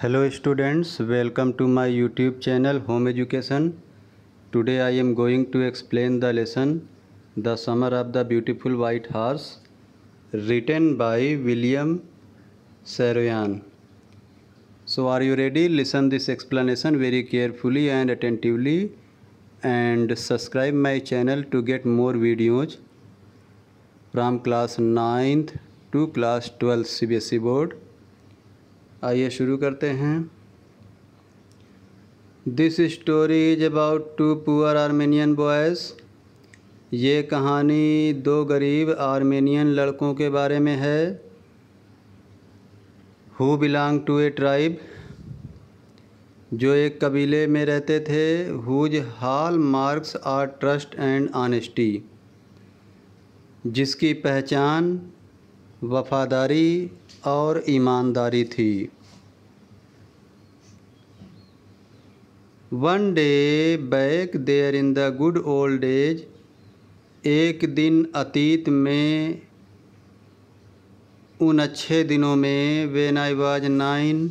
hello students welcome to my youtube channel home education today i am going to explain the lesson the summer of the beautiful white horse written by william saroyan so are you ready listen this explanation very carefully and attentively and subscribe my channel to get more videos from class 9th to class 12 cbse board आइए शुरू करते हैं this story is about two poor Armenian boys ये कहानी दो गरीब Armenian लड़कों के बारे में है who belong to a tribe जो एक कबीले में रहते थे whose hallmarks are trust and honesty जिसकी पहचान वफादारी और ईमानदारी थी one day back there in the good old age एक दिन अतीत में उन अच्छे दिनों में वेन आई वाज नाइन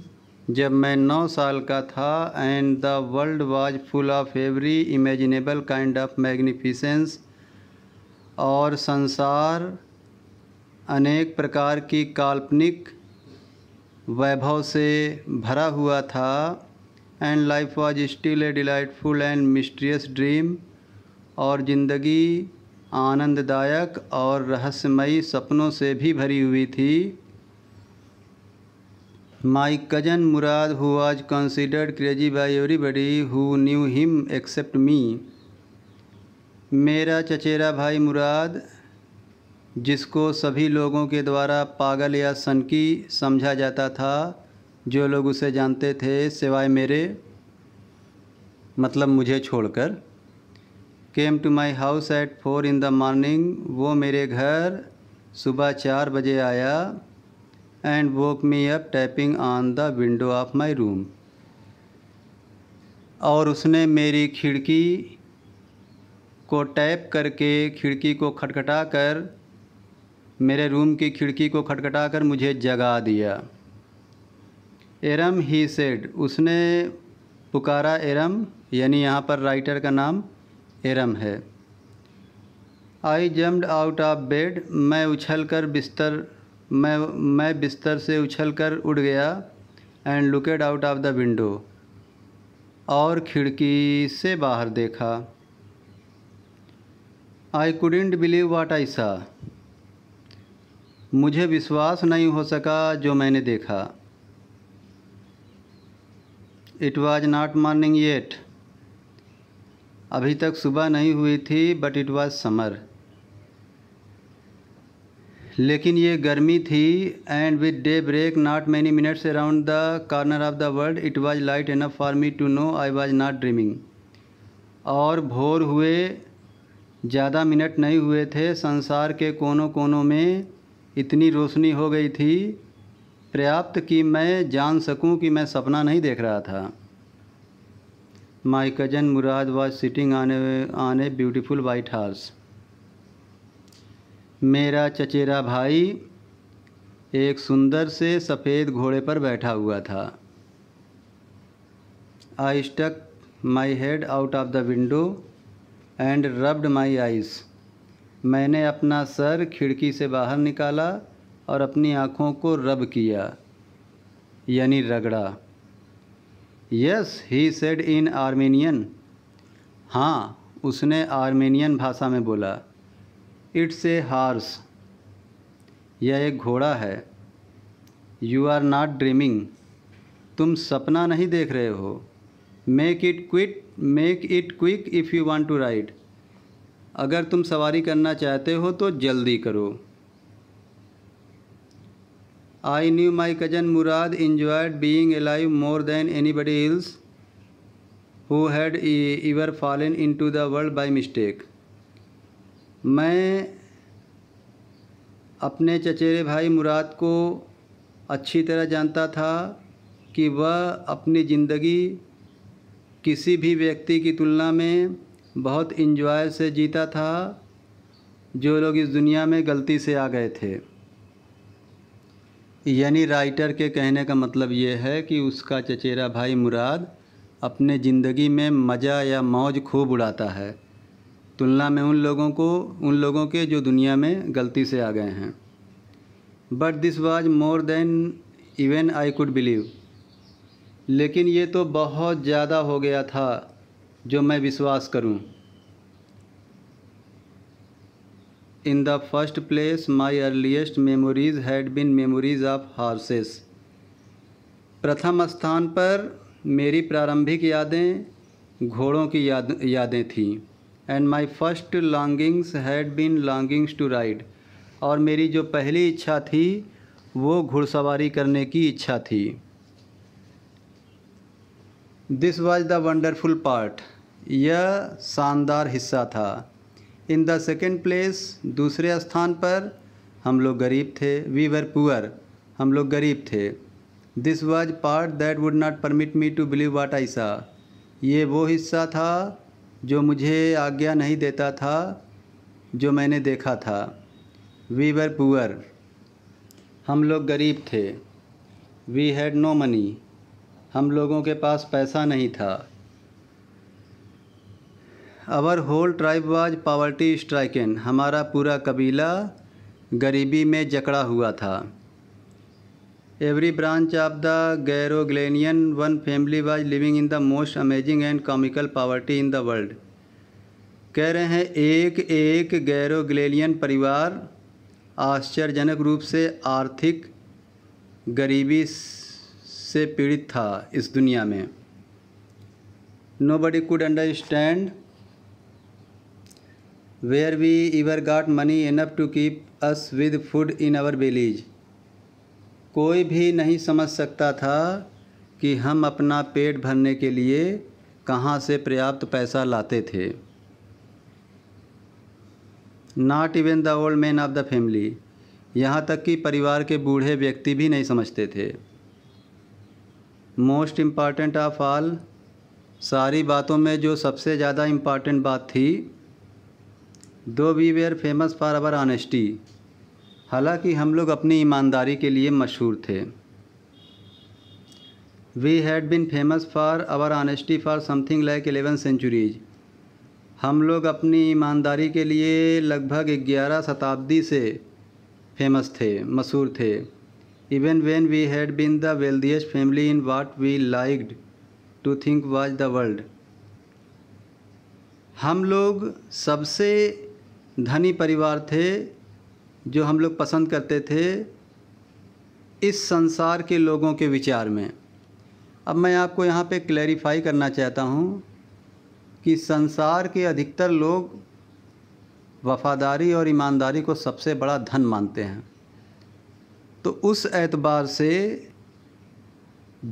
जब मैं नौ साल का था and the world was full of every imaginable kind of magnificence और संसार अनेक प्रकार की काल्पनिक वैभव से भरा हुआ था and life was still a delightful and mysterious dream और ज़िंदगी आनंददायक और रहस्यमयी सपनों से भी भरी हुई थी my cousin Mourad who considered crazy by by everybody who knew him except me मेरा चचेरा भाई मुराद जिसको सभी लोगों के द्वारा पागल या सनकी समझा जाता था जो लोग उसे जानते थे सिवाय मेरे मतलब मुझे छोड़कर came to my house at four in the morning वो मेरे घर सुबह चार बजे आया and woke me up tapping on the window of my room और उसने मेरी खिड़की को टैप करके खिड़की को खटखटा कर मेरे रूम की खिड़की को खटखटा कर मुझे जगा दिया एरम ही सेड उसने पुकारा एरम यानी यहाँ पर राइटर का नाम एरम है I jumped out of bed मैं उछल कर बिस्तर मैं मैं बिस्तर से उछल कर उड़ गया and looked out of the window और खिड़की से बाहर देखा I couldn't believe what I सा मुझे विश्वास नहीं हो सका जो मैंने देखा it was not morning yet अभी तक सुबह नहीं हुई थी बट इट वॉज समर लेकिन ये गर्मी थी and with daybreak not many minutes around the corner of the world it was light enough for me to know I was not dreaming और भोर हुए ज़्यादा मिनट नहीं हुए थे संसार के कोनों कोनों में इतनी रोशनी हो गई थी पर्याप्त कि मैं जान सकूं कि मैं सपना नहीं देख रहा था my cousin Mourad was sitting on a on a beautiful white house मेरा चचेरा भाई एक सुंदर से सफ़ेद घोड़े पर बैठा हुआ था I stuck my head out of the window and rubbed my eyes मैंने अपना सर खिड़की से बाहर निकाला और अपनी आँखों को रब किया यानी रगड़ा yes he said in Armenian हाँ उसने आर्मेनियन भाषा में बोला इट्स ए हार्स यह एक घोड़ा है यू आर नॉट ड्रीमिंग तुम सपना नहीं देख रहे हो make it quit make it quick if you want to ride अगर तुम सवारी करना चाहते हो तो जल्दी करो I knew my cousin Mourad enjoyed being alive more than anybody else who had ever fallen into the world by mistake मैं अपने चचेरे भाई मुराद को अच्छी तरह जानता था कि वह अपनी ज़िंदगी किसी भी व्यक्ति की तुलना में बहुत इन्जॉय से जीता था जो लोग इस दुनिया में गलती से आ गए थे यानी राइटर के कहने का मतलब ये है कि उसका चचेरा भाई मुराद अपने ज़िंदगी में मज़ा या मौज खूब उड़ाता है तुलना में उन लोगों को उन लोगों के जो दुनिया में गलती से आ गए हैं but this was more than even I could believe लेकिन ये तो बहुत ज़्यादा हो गया था जो मैं विश्वास करूं in the first place my earliest memories had been memories of horses प्रथम स्थान पर मेरी प्रारंभिक यादें घोड़ों की याद यादें थीं and my first longings had been longings to ride और मेरी जो पहली इच्छा थी वो घुड़सवारी करने की इच्छा थी this was the wonderful part यह शानदार हिस्सा था इन द सेकेंड प्लेस दूसरे स्थान पर हम लोग गरीब थे वी वर पुअर हम लोग गरीब थे this was part that would not permit me to believe what I saw ये वो हिस्सा था जो मुझे आज्ञा नहीं देता था जो मैंने देखा था वी वर पुअर हम लोग गरीब थे वी हैड नो मनी हम लोगों के पास पैसा नहीं था our whole tribe was poverty stricken हमारा पूरा कबीला गरीबी में जकड़ा हुआ था every branch of the Garoghlanian one family was living in the most amazing and comical poverty in the world कह रहे हैं एक एक गैरोग्लेनियन परिवार आश्चर्यजनक रूप से आर्थिक गरीबी से पीड़ित था इस दुनिया में nobody could understand where we ever got money enough to keep us with food in our village कोई भी नहीं समझ सकता था कि हम अपना पेट भरने के लिए कहाँ से पर्याप्त पैसा लाते थे not even the old man of the family यहाँ तक कि परिवार के बूढ़े व्यक्ति भी नहीं समझते थे मोस्ट इम्पॉर्टेंट ऑफ ऑल सारी बातों में जो सबसे ज़्यादा इम्पॉर्टेंट बात थी though we were famous for our honesty हालांकि हम लोग अपनी ईमानदारी के लिए मशहूर थे we had been famous for our honesty for something like eleven centuries हम लोग अपनी ईमानदारी के लिए लगभग ग्यारह शताब्दी से फेमस थे मशहूर थे even when we had been the wealthiest family in what we liked to think was the world हम लोग सबसे धनी परिवार थे जो हम लोग पसंद करते थे इस संसार के लोगों के विचार में अब मैं आपको यहाँ पे क्लैरिफाई करना चाहता हूँ कि संसार के अधिकतर लोग वफादारी और ईमानदारी को सबसे बड़ा धन मानते हैं तो उस एतबार से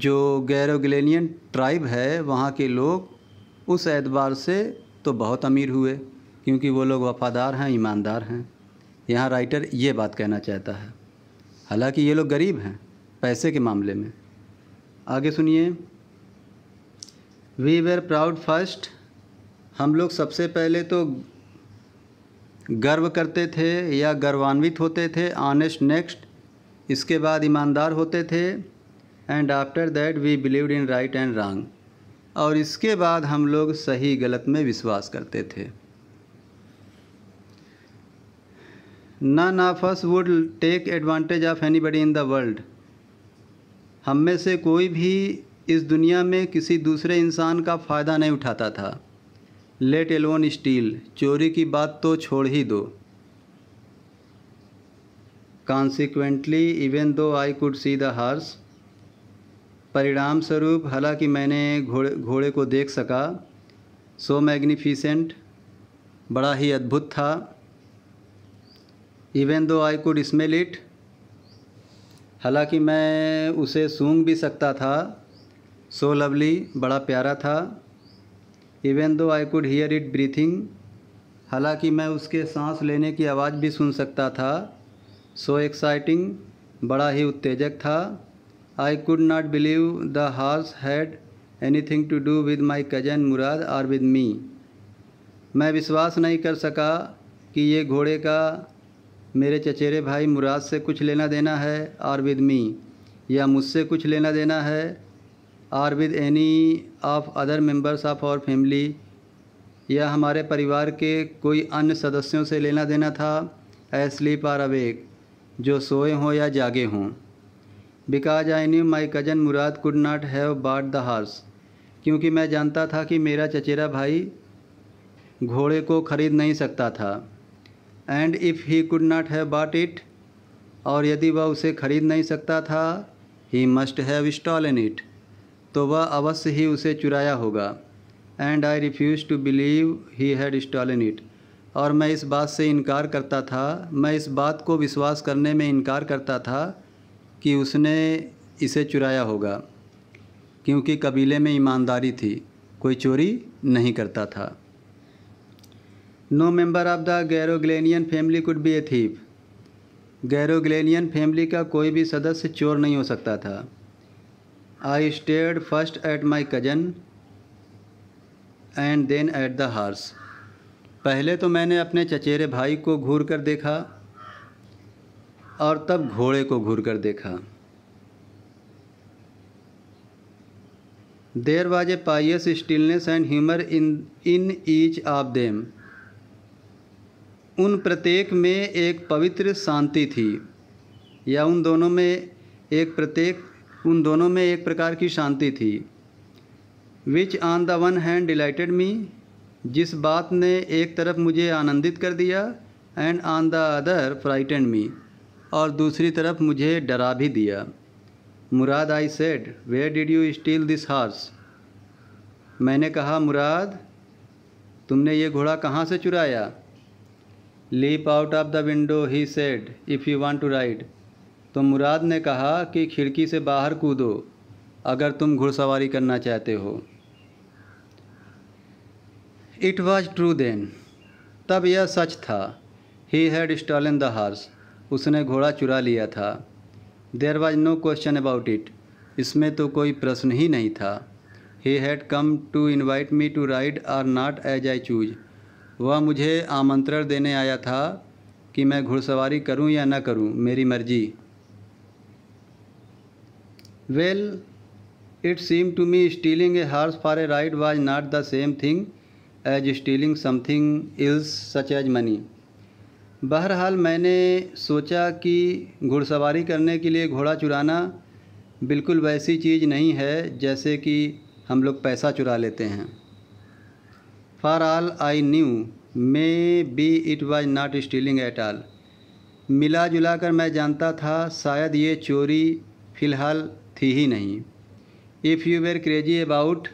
जो गैरोगलेनियन ट्राइब है वहाँ के लोग उस एतबार से तो बहुत अमीर हुए क्योंकि वो लोग वफ़ादार हैं ईमानदार हैं यहाँ राइटर ये बात कहना चाहता है हालांकि ये लोग गरीब हैं पैसे के मामले में आगे सुनिए वी वेर प्राउड फर्स्ट हम लोग सबसे पहले तो गर्व करते थे या गर्वान्वित होते थे ऑनेस्ट नेक्स्ट इसके बाद ईमानदार होते थे and after that we believe in right and wrong और इसके बाद हम लोग सही गलत में विश्वास करते थे none of us would take advantage of anybody in the world हम में से कोई भी इस दुनिया में किसी दूसरे इंसान का फ़ायदा नहीं उठाता था लेट एलोन स्टील चोरी की बात तो छोड़ ही दो consequently even though I could see the horse परिणाम स्वरूप हालांकि मैंने घोड़े घोड़े को देख सका सो मैग्निफिसेंट बड़ा ही अद्भुत था even though I could smell it हालांकि मैं उसे सूंघ भी सकता था सो लवली बड़ा प्यारा था even though I could hear it breathing हालांकि मैं उसके सांस लेने की आवाज़ भी सुन सकता था सो एक्साइटिंग बड़ा ही उत्तेजक था I could not believe the horse had anything to do with my cousin Mourad or with me मैं विश्वास नहीं कर सका कि ये घोड़े का मेरे चचेरे भाई मुराद से कुछ लेना देना है आर विद मी या मुझसे कुछ लेना देना है or with any of other members of our family या हमारे परिवार के कोई अन्य सदस्यों से लेना देना था आई स्लीप आर अवेक जो सोए हों या जागे हों because I knew my cousin Mourad could not have bought the horse क्योंकि मैं जानता था कि मेरा चचेरा भाई घोड़े को ख़रीद नहीं सकता था and if he could not have bought it और यदि वह उसे खरीद नहीं सकता था he must have stolen it तो वह अवश्य ही उसे चुराया होगा and I refuse to believe he had stolen it और मैं इस बात से इनकार करता था मैं इस बात को विश्वास करने में इनकार करता था कि उसने इसे चुराया होगा क्योंकि कबीले में ईमानदारी थी कोई चोरी नहीं करता था no member of the Garoghlanian family could be a thief गैरोग्लेनियन फैमिली का कोई भी सदस्य चोर नहीं हो सकता था I stared first at my cousin and then at the horse पहले तो मैंने अपने चचेरे भाई को घूर कर देखा और तब घोड़े को घूर कर देखा there was a pious stillness and humour in in each of them उन प्रत्येक में एक पवित्र शांति थी या उन दोनों में एक प्रत्येक उन दोनों में एक प्रकार की शांति थी which on the one hand delighted me जिस बात ने एक तरफ मुझे आनंदित कर दिया and on the other frightened me और दूसरी तरफ मुझे डरा भी दिया Mourad I said where did you steal this horse मैंने कहा मुराद तुमने ये घोड़ा कहाँ से चुराया leap out of the window he said if you want to ride तो मुराद ने कहा कि खिड़की से बाहर कूदो अगर तुम घुड़सवारी करना चाहते हो इट वॉज ट्रू देन तब यह सच था he had in the horse उसने घोड़ा चुरा लिया था there was no question about it इसमें तो कोई प्रश्न ही नहीं था he had come to invite me to ride or not as I choose वह मुझे आमंत्रण देने आया था कि मैं घुड़सवारी करूं या न करूं मेरी मर्जी well it seem to me stealing a horse for a ride was not the same thing as stealing something else such as money बहरहाल मैंने सोचा कि घुड़सवारी करने के लिए घोड़ा चुराना बिल्कुल वैसी चीज़ नहीं है जैसे कि हम लोग पैसा चुरा लेते हैं for all I knew maybe it was not stealing at all मिला जुला कर मैं जानता था शायद ये चोरी फ़िलहाल थी ही नहीं if you were crazy about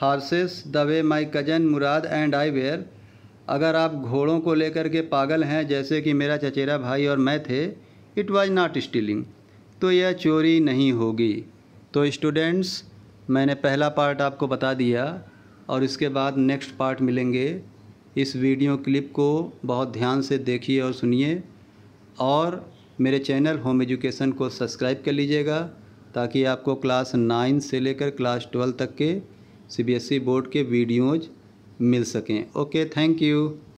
horses the way my cousin Mourad and I were अगर आप घोड़ों को लेकर के पागल हैं जैसे कि मेरा चचेरा भाई और मैं थे इट वॉज़ नॉट स्टीलिंग तो यह चोरी नहीं होगी तो स्टूडेंट्स मैंने पहला पार्ट आपको बता दिया और इसके बाद नेक्स्ट पार्ट मिलेंगे इस वीडियो क्लिप को बहुत ध्यान से देखिए और सुनिए और मेरे चैनल होम एजुकेशन को सब्सक्राइब कर लीजिएगा ताकि आपको क्लास नाइन से लेकर क्लास ट्वेल्व तक के सीबीएसई बोर्ड e के वीडियोज़ मिल सकें ओके थैंक यू